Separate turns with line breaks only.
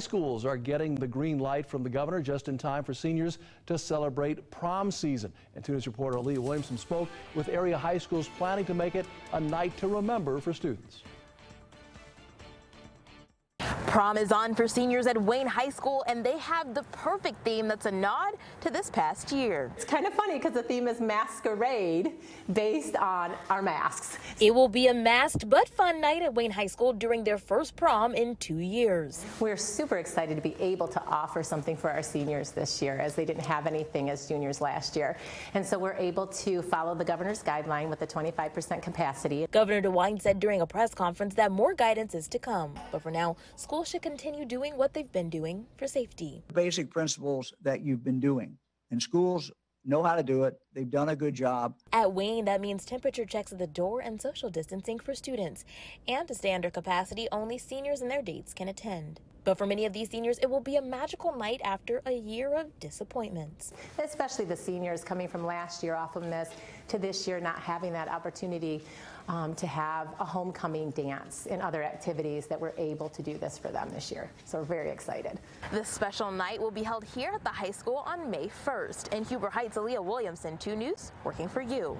Schools are getting the green light from the governor just in time for seniors to celebrate prom season. And Tunis reporter Leah Williamson spoke with area high schools planning to make it a night to remember for students. Prom
is on for seniors
at Wayne High School, and they have the perfect theme that's a nod to this past year. It's kind of funny because the theme is masquerade based on our masks. It will be a masked but fun night at Wayne High School during their first prom in two years. We're super excited to be able to offer something for our seniors this year as they didn't have anything as juniors last year. And so we're able to follow the governor's guideline with a 25% capacity. Governor DeWine said during a press conference that more guidance is to come. But for now, school should continue doing
what they've been doing for safety.
Basic principles that you've been doing. And schools know how to do it, They've done a good job.
At Wayne, that means temperature checks at the door and social distancing for students. And to stay under capacity, only seniors and their dates can attend. But for many
of these seniors, it will be a magical night after a year of disappointments. Especially the seniors coming from last year off of this to this year not having that opportunity um, to have a homecoming dance and other activities that were able to do this for them this year. So we're very excited.
This special night will be held here at the high school on May 1st. In Huber Heights, Aaliyah Williamson, 2 News, working for you.